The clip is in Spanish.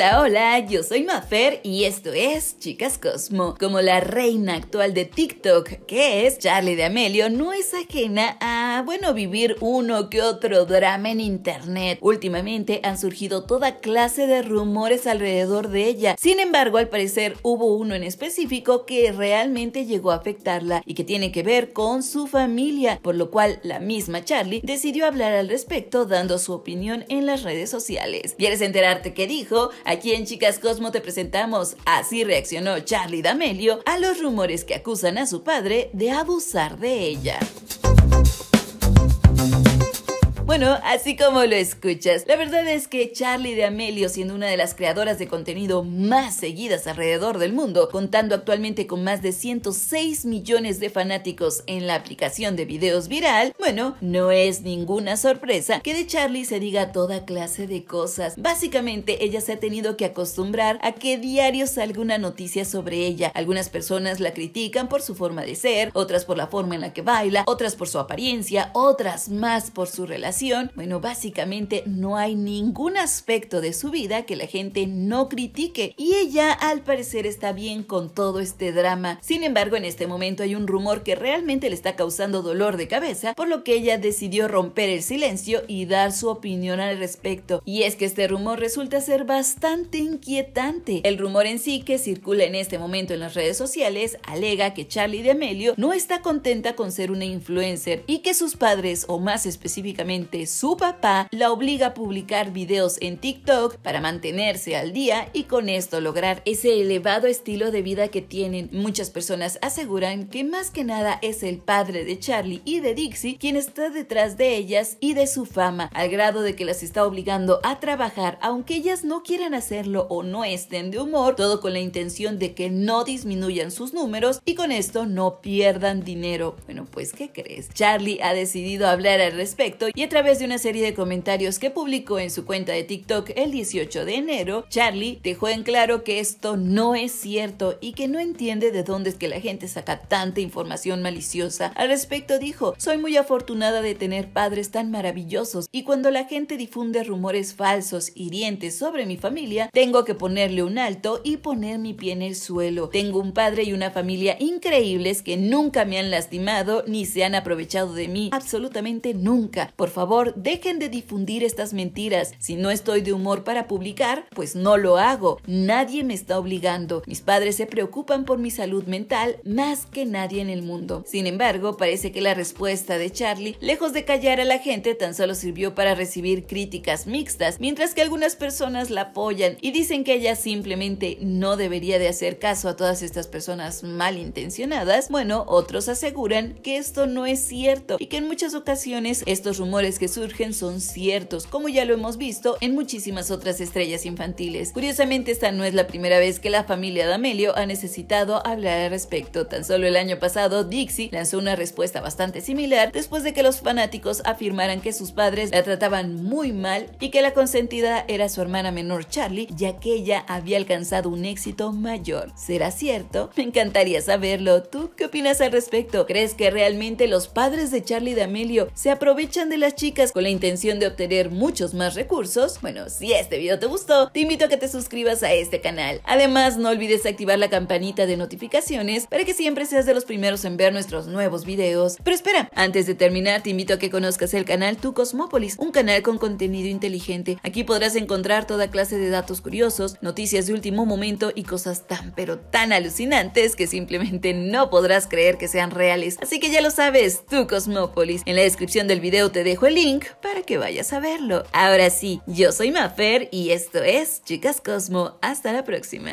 Hola, hola, yo soy Mafer y esto es Chicas Cosmo. Como la reina actual de TikTok, que es Charlie de Amelio, no es ajena a, bueno, vivir uno que otro drama en internet. Últimamente han surgido toda clase de rumores alrededor de ella. Sin embargo, al parecer hubo uno en específico que realmente llegó a afectarla y que tiene que ver con su familia, por lo cual la misma Charlie decidió hablar al respecto dando su opinión en las redes sociales. ¿Quieres enterarte qué dijo? Aquí en Chicas Cosmo te presentamos Así reaccionó Charlie D'Amelio a los rumores que acusan a su padre de abusar de ella. Bueno, así como lo escuchas, la verdad es que Charlie de Amelio, siendo una de las creadoras de contenido más seguidas alrededor del mundo, contando actualmente con más de 106 millones de fanáticos en la aplicación de videos viral, bueno, no es ninguna sorpresa que de Charlie se diga toda clase de cosas. Básicamente, ella se ha tenido que acostumbrar a que diarios salga una noticia sobre ella. Algunas personas la critican por su forma de ser, otras por la forma en la que baila, otras por su apariencia, otras más por su relación bueno, básicamente no hay ningún aspecto de su vida que la gente no critique y ella al parecer está bien con todo este drama. Sin embargo, en este momento hay un rumor que realmente le está causando dolor de cabeza, por lo que ella decidió romper el silencio y dar su opinión al respecto. Y es que este rumor resulta ser bastante inquietante. El rumor en sí que circula en este momento en las redes sociales alega que Charlie De Amelio no está contenta con ser una influencer y que sus padres, o más específicamente su papá la obliga a publicar videos en TikTok para mantenerse al día y con esto lograr ese elevado estilo de vida que tienen. Muchas personas aseguran que más que nada es el padre de Charlie y de Dixie quien está detrás de ellas y de su fama, al grado de que las está obligando a trabajar aunque ellas no quieran hacerlo o no estén de humor, todo con la intención de que no disminuyan sus números y con esto no pierdan dinero. Bueno, pues ¿qué crees? Charlie ha decidido hablar al respecto y a a través de una serie de comentarios que publicó en su cuenta de TikTok el 18 de enero, Charlie dejó en claro que esto no es cierto y que no entiende de dónde es que la gente saca tanta información maliciosa. Al respecto dijo, soy muy afortunada de tener padres tan maravillosos y cuando la gente difunde rumores falsos, hirientes sobre mi familia, tengo que ponerle un alto y poner mi pie en el suelo. Tengo un padre y una familia increíbles que nunca me han lastimado ni se han aprovechado de mí, absolutamente nunca. Por favor, dejen de difundir estas mentiras. Si no estoy de humor para publicar, pues no lo hago. Nadie me está obligando. Mis padres se preocupan por mi salud mental más que nadie en el mundo. Sin embargo, parece que la respuesta de Charlie, lejos de callar a la gente, tan solo sirvió para recibir críticas mixtas, mientras que algunas personas la apoyan y dicen que ella simplemente no debería de hacer caso a todas estas personas malintencionadas. Bueno, otros aseguran que esto no es cierto y que en muchas ocasiones estos rumores que surgen son ciertos, como ya lo hemos visto en muchísimas otras estrellas infantiles. Curiosamente, esta no es la primera vez que la familia D'Amelio ha necesitado hablar al respecto. Tan solo el año pasado, Dixie lanzó una respuesta bastante similar después de que los fanáticos afirmaran que sus padres la trataban muy mal y que la consentida era su hermana menor Charlie, ya que ella había alcanzado un éxito mayor. ¿Será cierto? Me encantaría saberlo. ¿Tú qué opinas al respecto? ¿Crees que realmente los padres de Charlie Amelio se aprovechan de las chicas con la intención de obtener muchos más recursos, bueno, si este video te gustó, te invito a que te suscribas a este canal. Además, no olvides activar la campanita de notificaciones para que siempre seas de los primeros en ver nuestros nuevos videos. Pero espera, antes de terminar, te invito a que conozcas el canal Tu Cosmópolis, un canal con contenido inteligente. Aquí podrás encontrar toda clase de datos curiosos, noticias de último momento y cosas tan pero tan alucinantes que simplemente no podrás creer que sean reales. Así que ya lo sabes, Tu Cosmópolis. En la descripción del video te dejo el link para que vayas a verlo. Ahora sí, yo soy Mafer y esto es Chicas Cosmo. Hasta la próxima.